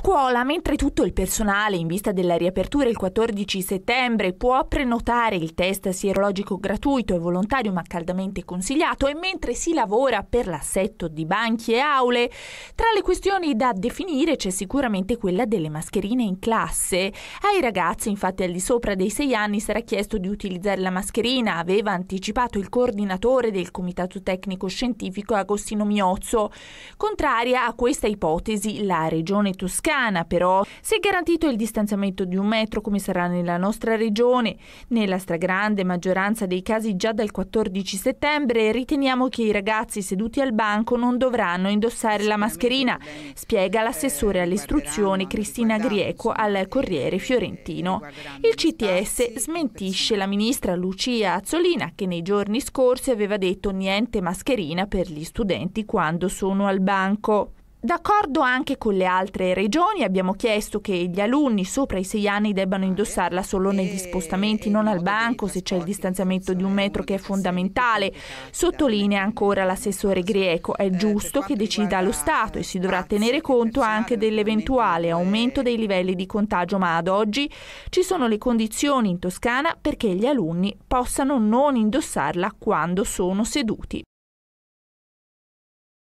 scuola, mentre tutto il personale in vista della riapertura il 14 settembre può prenotare il test sierologico gratuito e volontario ma caldamente consigliato e mentre si lavora per l'assetto di banchi e aule, tra le questioni da definire c'è sicuramente quella delle mascherine in classe. Ai ragazzi, infatti, al di sopra dei 6 anni sarà chiesto di utilizzare la mascherina, aveva anticipato il coordinatore del Comitato Tecnico Scientifico Agostino Miozzo. Contraria a questa ipotesi, la Regione Toscana toscana, però, si è garantito il distanziamento di un metro come sarà nella nostra regione. Nella stragrande maggioranza dei casi già dal 14 settembre riteniamo che i ragazzi seduti al banco non dovranno indossare la mascherina, spiega l'assessore all'istruzione Cristina Grieco al Corriere Fiorentino. Il CTS smentisce la ministra Lucia Azzolina che nei giorni scorsi aveva detto niente mascherina per gli studenti quando sono al banco. D'accordo anche con le altre regioni abbiamo chiesto che gli alunni sopra i 6 anni debbano ah, indossarla solo negli eh, spostamenti, eh, non al banco se c'è il distanziamento di un metro che è fondamentale. Sottolinea ancora l'assessore Grieco, è eh, giusto che decida lo Stato e si dovrà tenere conto anche dell'eventuale aumento dei livelli di contagio, ma ad oggi ci sono le condizioni in Toscana perché gli alunni possano non indossarla quando sono seduti.